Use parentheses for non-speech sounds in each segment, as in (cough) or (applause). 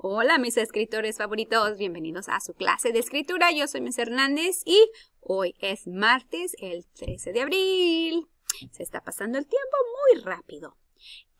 Hola mis escritores favoritos, bienvenidos a su clase de escritura. Yo soy Miss Hernández y hoy es martes el 13 de abril. Se está pasando el tiempo muy rápido.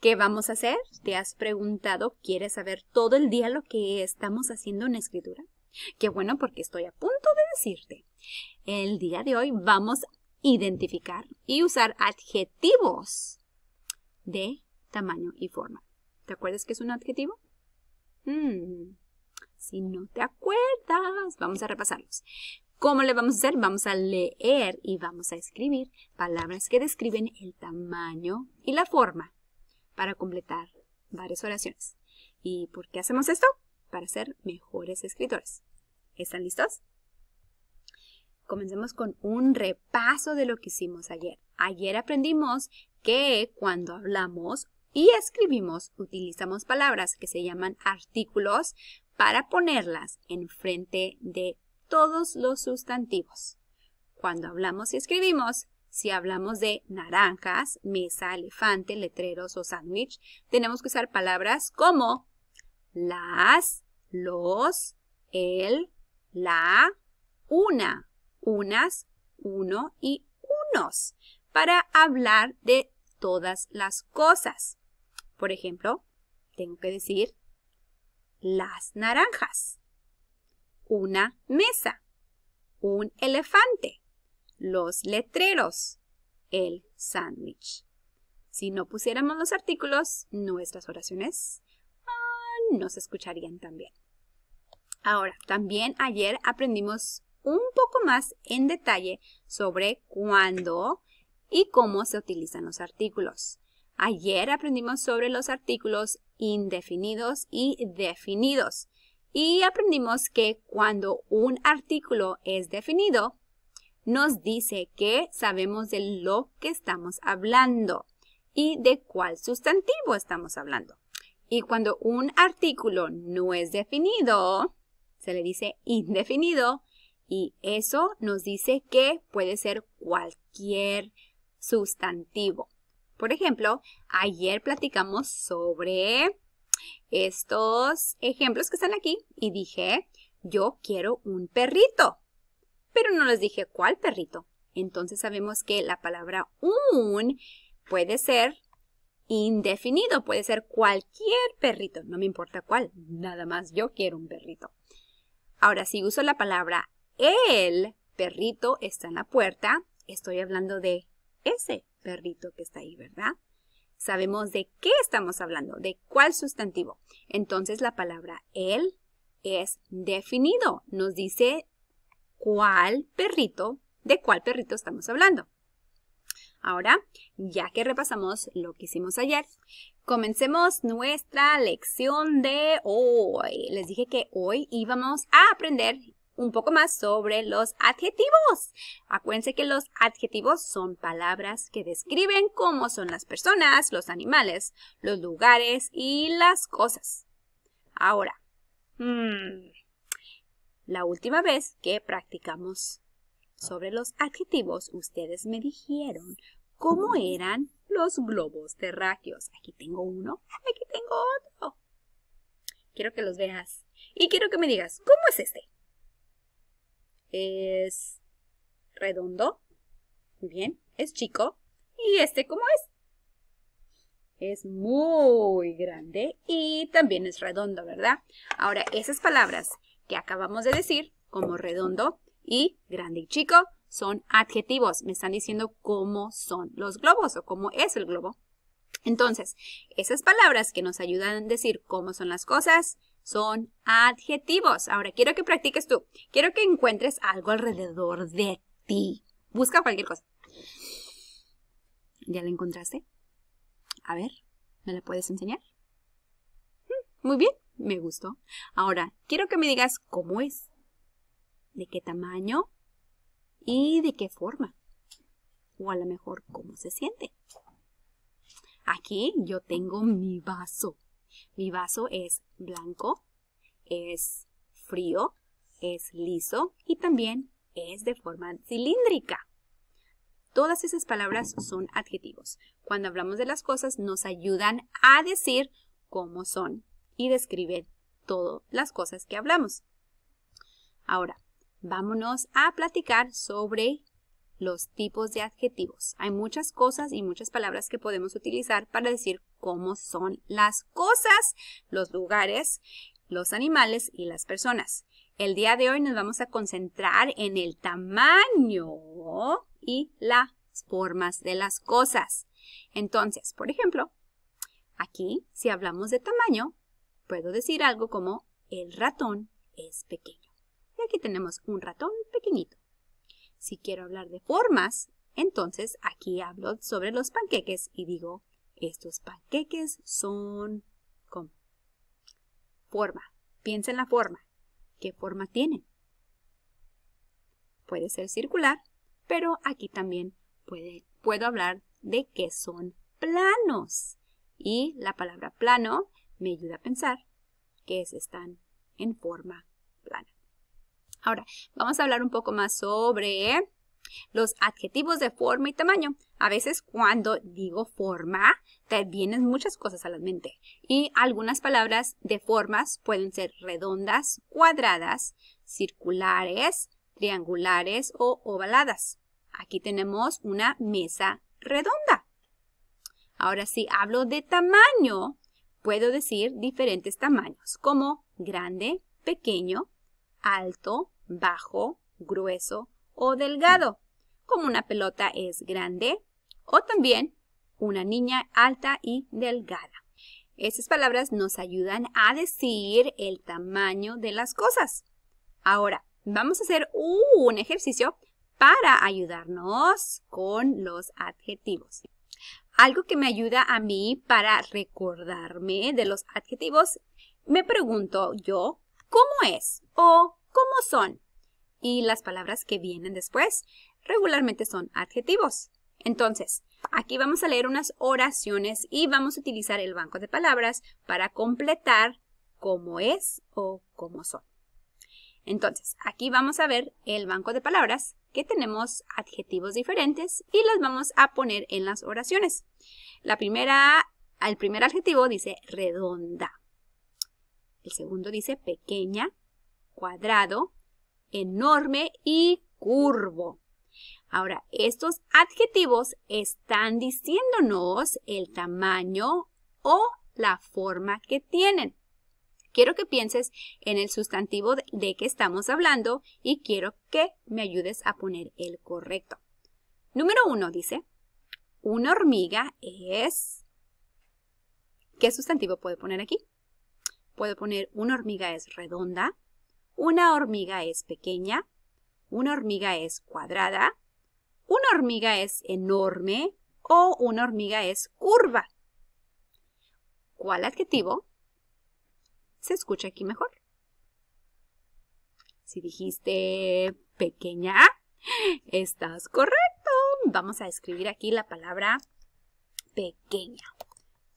¿Qué vamos a hacer? ¿Te has preguntado, quieres saber todo el día lo que estamos haciendo en escritura? Qué bueno porque estoy a punto de decirte. El día de hoy vamos a identificar y usar adjetivos de tamaño y forma. ¿Te acuerdas que es un adjetivo? Mm, si no te acuerdas, vamos a repasarlos. ¿Cómo le vamos a hacer? Vamos a leer y vamos a escribir palabras que describen el tamaño y la forma para completar varias oraciones. ¿Y por qué hacemos esto? Para ser mejores escritores. ¿Están listos? Comencemos con un repaso de lo que hicimos ayer. Ayer aprendimos que cuando hablamos y escribimos, utilizamos palabras que se llaman artículos para ponerlas enfrente de todos los sustantivos. Cuando hablamos y escribimos, si hablamos de naranjas, mesa, elefante, letreros o sándwich, tenemos que usar palabras como las, los, el, la, una, unas, uno y unos para hablar de todas las cosas. Por ejemplo, tengo que decir las naranjas, una mesa, un elefante, los letreros, el sándwich. Si no pusiéramos los artículos, nuestras oraciones ah, no se escucharían tan bien. Ahora, también ayer aprendimos un poco más en detalle sobre cuándo y cómo se utilizan los artículos. Ayer aprendimos sobre los artículos indefinidos y definidos y aprendimos que cuando un artículo es definido, nos dice que sabemos de lo que estamos hablando y de cuál sustantivo estamos hablando. Y cuando un artículo no es definido, se le dice indefinido y eso nos dice que puede ser cualquier sustantivo. Por ejemplo, ayer platicamos sobre estos ejemplos que están aquí y dije, yo quiero un perrito, pero no les dije cuál perrito. Entonces sabemos que la palabra un puede ser indefinido, puede ser cualquier perrito, no me importa cuál, nada más yo quiero un perrito. Ahora, si uso la palabra el perrito está en la puerta, estoy hablando de ese perrito que está ahí, ¿verdad? Sabemos de qué estamos hablando, de cuál sustantivo. Entonces la palabra él es definido. Nos dice cuál perrito, de cuál perrito estamos hablando. Ahora, ya que repasamos lo que hicimos ayer, comencemos nuestra lección de hoy. Les dije que hoy íbamos a aprender un poco más sobre los adjetivos. Acuérdense que los adjetivos son palabras que describen cómo son las personas, los animales, los lugares y las cosas. Ahora, hmm, la última vez que practicamos sobre los adjetivos, ustedes me dijeron cómo eran los globos terráqueos. Aquí tengo uno, aquí tengo otro. Quiero que los veas. Y quiero que me digas, ¿cómo es este? es redondo, bien, es chico. Y este, ¿cómo es? Es muy grande y también es redondo, ¿verdad? Ahora, esas palabras que acabamos de decir, como redondo y grande y chico, son adjetivos. Me están diciendo cómo son los globos o cómo es el globo. Entonces, esas palabras que nos ayudan a decir cómo son las cosas, son adjetivos. Ahora quiero que practiques tú. Quiero que encuentres algo alrededor de ti. Busca cualquier cosa. ¿Ya la encontraste? A ver, ¿me la puedes enseñar? Mm, muy bien, me gustó. Ahora, quiero que me digas cómo es, de qué tamaño y de qué forma. O a lo mejor cómo se siente. Aquí yo tengo mi vaso. Mi vaso es blanco, es frío, es liso y también es de forma cilíndrica. Todas esas palabras son adjetivos. Cuando hablamos de las cosas nos ayudan a decir cómo son y describen todas las cosas que hablamos. Ahora, vámonos a platicar sobre los tipos de adjetivos. Hay muchas cosas y muchas palabras que podemos utilizar para decir cómo son las cosas, los lugares, los animales y las personas. El día de hoy nos vamos a concentrar en el tamaño y las formas de las cosas. Entonces, por ejemplo, aquí si hablamos de tamaño, puedo decir algo como el ratón es pequeño. Y aquí tenemos un ratón pequeñito. Si quiero hablar de formas, entonces aquí hablo sobre los panqueques y digo, estos panqueques son como forma. Piensa en la forma. ¿Qué forma tienen? Puede ser circular, pero aquí también puedo hablar de que son planos. Y la palabra plano me ayuda a pensar que están en forma Ahora, vamos a hablar un poco más sobre los adjetivos de forma y tamaño. A veces cuando digo forma, te vienen muchas cosas a la mente. Y algunas palabras de formas pueden ser redondas, cuadradas, circulares, triangulares o ovaladas. Aquí tenemos una mesa redonda. Ahora si hablo de tamaño, puedo decir diferentes tamaños como grande, pequeño, alto, bajo, grueso o delgado, como una pelota es grande o también una niña alta y delgada. Estas palabras nos ayudan a decir el tamaño de las cosas. Ahora, vamos a hacer un ejercicio para ayudarnos con los adjetivos. Algo que me ayuda a mí para recordarme de los adjetivos, me pregunto yo, ¿Cómo es? o ¿Cómo son? Y las palabras que vienen después regularmente son adjetivos. Entonces, aquí vamos a leer unas oraciones y vamos a utilizar el banco de palabras para completar cómo es o cómo son. Entonces, aquí vamos a ver el banco de palabras que tenemos adjetivos diferentes y las vamos a poner en las oraciones. La primera, el primer adjetivo dice redonda. El segundo dice pequeña, cuadrado, enorme y curvo. Ahora, estos adjetivos están diciéndonos el tamaño o la forma que tienen. Quiero que pienses en el sustantivo de que estamos hablando y quiero que me ayudes a poner el correcto. Número uno dice, una hormiga es... ¿Qué sustantivo puede poner aquí? Puedo poner una hormiga es redonda, una hormiga es pequeña, una hormiga es cuadrada, una hormiga es enorme o una hormiga es curva. ¿Cuál adjetivo se escucha aquí mejor? Si dijiste pequeña, estás correcto. Vamos a escribir aquí la palabra pequeña.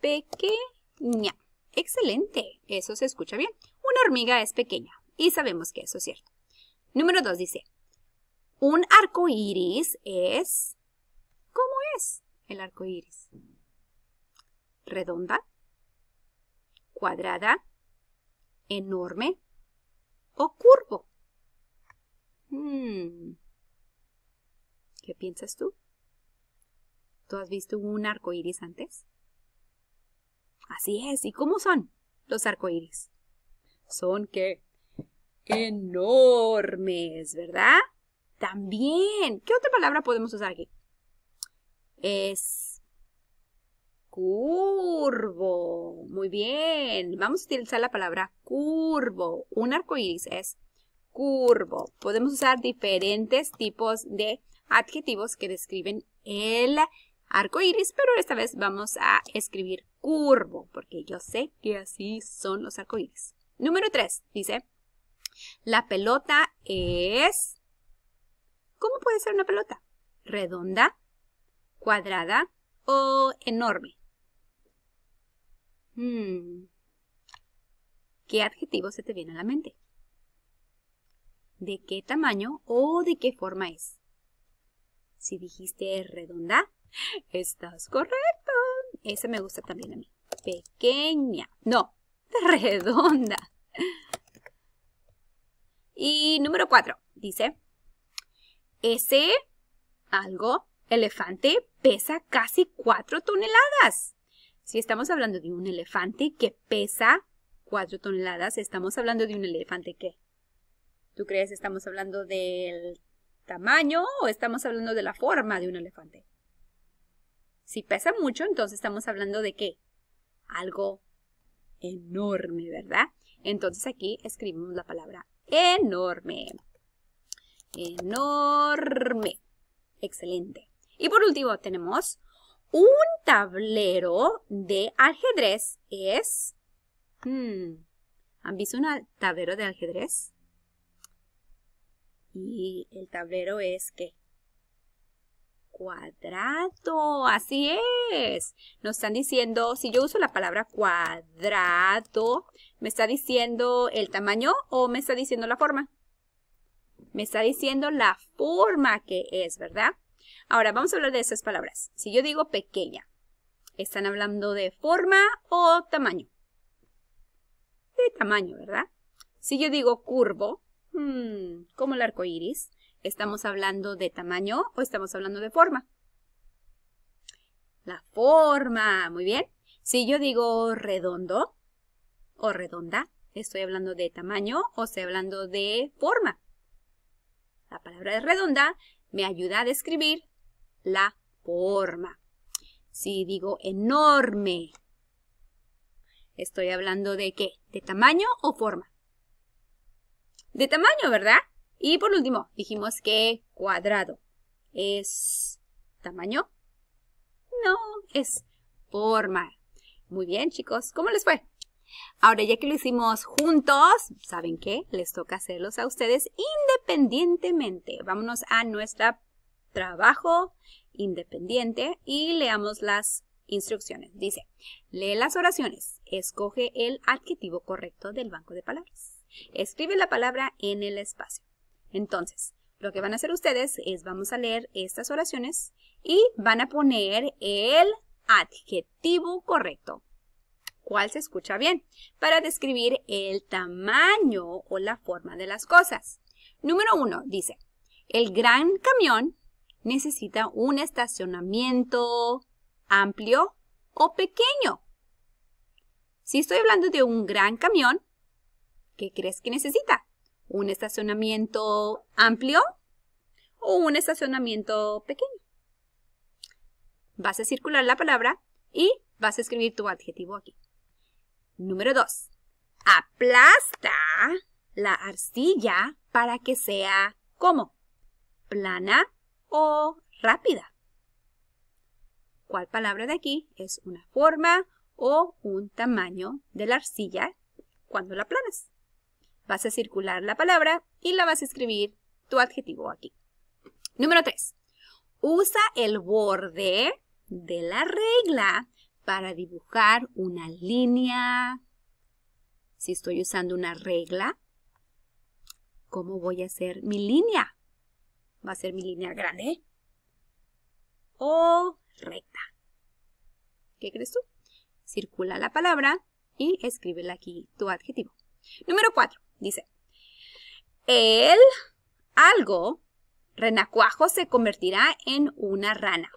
Pequeña. Excelente, eso se escucha bien. Una hormiga es pequeña y sabemos que eso es cierto. Número 2 dice, un arco iris es... ¿Cómo es el arco iris? ¿Redonda? ¿Cuadrada? ¿Enorme? ¿O curvo? Hmm. ¿Qué piensas tú? ¿Tú has visto un arco iris antes? Así es. ¿Y cómo son los arcoíris? Son que enormes, ¿verdad? También. ¿Qué otra palabra podemos usar aquí? Es curvo. Muy bien. Vamos a utilizar la palabra curvo. Un arcoíris es curvo. Podemos usar diferentes tipos de adjetivos que describen el arcoíris, pero esta vez vamos a escribir curvo, porque yo sé que así son los arcoíris. Número 3, dice, la pelota es... ¿Cómo puede ser una pelota? ¿Redonda, cuadrada o enorme? Hmm. ¿Qué adjetivo se te viene a la mente? ¿De qué tamaño o de qué forma es? Si dijiste redonda, estás correcto. Esa me gusta también a mí. Pequeña. No, (laughs) redonda. Y número cuatro. Dice, ese algo, elefante, pesa casi cuatro toneladas. Si estamos hablando de un elefante que pesa cuatro toneladas, estamos hablando de un elefante que... ¿Tú crees estamos hablando del tamaño o estamos hablando de la forma de un elefante? Si pesa mucho, entonces estamos hablando de qué? Algo enorme, ¿verdad? Entonces aquí escribimos la palabra enorme. Enorme. Excelente. Y por último tenemos un tablero de ajedrez es... Hmm, ¿Han visto un tablero de ajedrez? Y el tablero es ¿qué? cuadrado. Así es. Nos están diciendo, si yo uso la palabra cuadrado, ¿me está diciendo el tamaño o me está diciendo la forma? Me está diciendo la forma que es, ¿verdad? Ahora, vamos a hablar de esas palabras. Si yo digo pequeña, ¿están hablando de forma o tamaño? De tamaño, ¿verdad? Si yo digo curvo, hmm, como el arco iris, ¿Estamos hablando de tamaño o estamos hablando de forma? La forma, muy bien. Si yo digo redondo o redonda, ¿estoy hablando de tamaño o estoy hablando de forma? La palabra redonda me ayuda a describir la forma. Si digo enorme, ¿estoy hablando de qué? ¿De tamaño o forma? De tamaño, ¿verdad? Y por último, dijimos que cuadrado es tamaño. No, es forma. Muy bien, chicos. ¿Cómo les fue? Ahora, ya que lo hicimos juntos, ¿saben qué? Les toca hacerlos a ustedes independientemente. Vámonos a nuestro trabajo independiente y leamos las instrucciones. Dice, lee las oraciones, escoge el adjetivo correcto del banco de palabras. Escribe la palabra en el espacio. Entonces, lo que van a hacer ustedes es vamos a leer estas oraciones y van a poner el adjetivo correcto. ¿Cuál se escucha bien? Para describir el tamaño o la forma de las cosas. Número uno dice, el gran camión necesita un estacionamiento amplio o pequeño. Si estoy hablando de un gran camión, ¿qué crees que necesita? un estacionamiento amplio o un estacionamiento pequeño. Vas a circular la palabra y vas a escribir tu adjetivo aquí. Número dos. Aplasta la arcilla para que sea como plana o rápida. ¿Cuál palabra de aquí es una forma o un tamaño de la arcilla cuando la planas? Vas a circular la palabra y la vas a escribir tu adjetivo aquí. Número 3. Usa el borde de la regla para dibujar una línea. Si estoy usando una regla, ¿cómo voy a hacer mi línea? ¿Va a ser mi línea grande o recta? ¿Qué crees tú? Circula la palabra y escríbela aquí tu adjetivo. Número 4. Dice, el algo, renacuajo, se convertirá en una rana.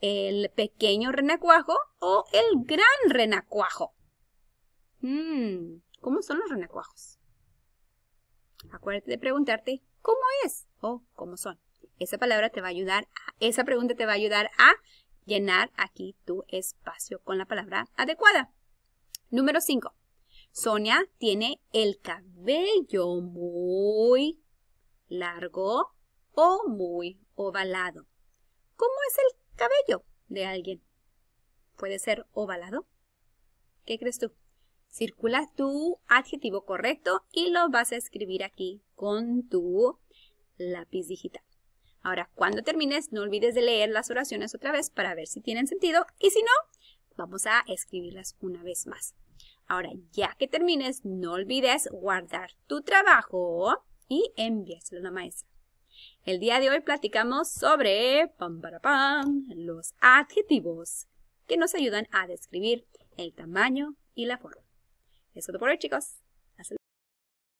El pequeño renacuajo o el gran renacuajo. Hmm, ¿Cómo son los renacuajos? Acuérdate de preguntarte cómo es o cómo son. Esa palabra te va a ayudar, a, esa pregunta te va a ayudar a llenar aquí tu espacio con la palabra adecuada. Número 5. Sonia tiene el cabello muy largo o muy ovalado. ¿Cómo es el cabello de alguien? ¿Puede ser ovalado? ¿Qué crees tú? Circula tu adjetivo correcto y lo vas a escribir aquí con tu lápiz digital. Ahora, cuando termines, no olvides de leer las oraciones otra vez para ver si tienen sentido y si no, vamos a escribirlas una vez más. Ahora, ya que termines, no olvides guardar tu trabajo y enviárselo a la maestra. El día de hoy platicamos sobre pam, para, pam, los adjetivos que nos ayudan a describir el tamaño y la forma. Eso es todo por hoy, chicos.